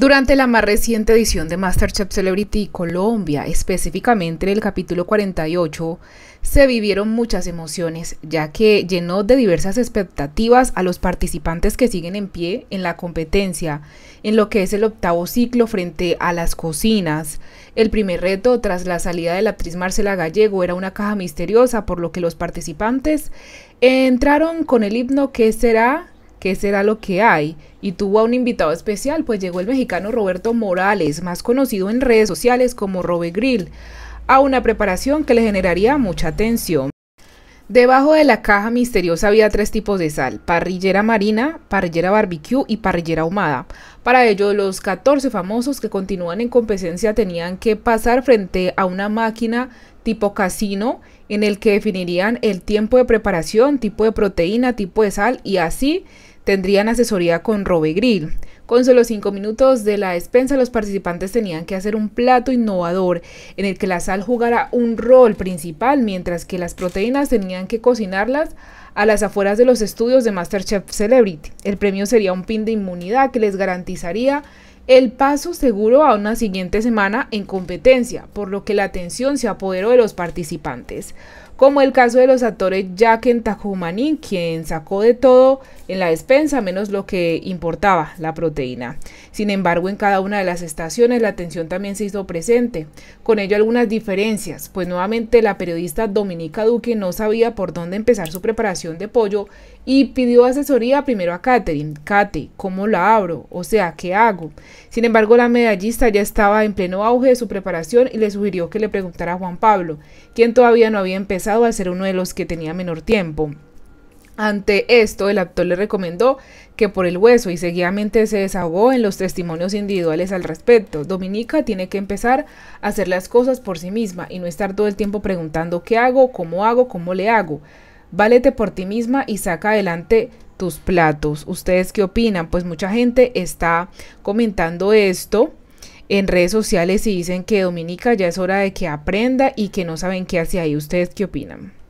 Durante la más reciente edición de MasterChef Celebrity Colombia, específicamente en el capítulo 48, se vivieron muchas emociones, ya que llenó de diversas expectativas a los participantes que siguen en pie en la competencia, en lo que es el octavo ciclo frente a las cocinas. El primer reto tras la salida de la actriz Marcela Gallego era una caja misteriosa, por lo que los participantes entraron con el himno que será qué será lo que hay. Y tuvo a un invitado especial, pues llegó el mexicano Roberto Morales, más conocido en redes sociales como Robe Grill, a una preparación que le generaría mucha atención. Debajo de la caja misteriosa había tres tipos de sal, parrillera marina, parrillera barbecue y parrillera ahumada. Para ello, los 14 famosos que continúan en competencia tenían que pasar frente a una máquina tipo casino en el que definirían el tiempo de preparación, tipo de proteína, tipo de sal y así tendrían asesoría con Robe Grill. Con solo cinco minutos de la despensa, los participantes tenían que hacer un plato innovador en el que la sal jugara un rol principal, mientras que las proteínas tenían que cocinarlas a las afueras de los estudios de MasterChef Celebrity. El premio sería un pin de inmunidad que les garantizaría el paso seguro a una siguiente semana en competencia, por lo que la atención se apoderó de los participantes como el caso de los actores Jack en quien sacó de todo en la despensa menos lo que importaba, la proteína. Sin embargo, en cada una de las estaciones la atención también se hizo presente, con ello algunas diferencias, pues nuevamente la periodista Dominica Duque no sabía por dónde empezar su preparación de pollo y pidió asesoría primero a Catherine. Kate, ¿cómo la abro? O sea, ¿qué hago? Sin embargo, la medallista ya estaba en pleno auge de su preparación y le sugirió que le preguntara a Juan Pablo, quien todavía no había empezado al ser uno de los que tenía menor tiempo. Ante esto, el actor le recomendó que por el hueso y seguidamente se desahogó en los testimonios individuales al respecto. Dominica tiene que empezar a hacer las cosas por sí misma y no estar todo el tiempo preguntando qué hago, cómo hago, cómo le hago. Válete por ti misma y saca adelante tus platos. ¿Ustedes qué opinan? Pues mucha gente está comentando esto en redes sociales y dicen que Dominica ya es hora de que aprenda y que no saben qué hace ahí. ¿Ustedes qué opinan?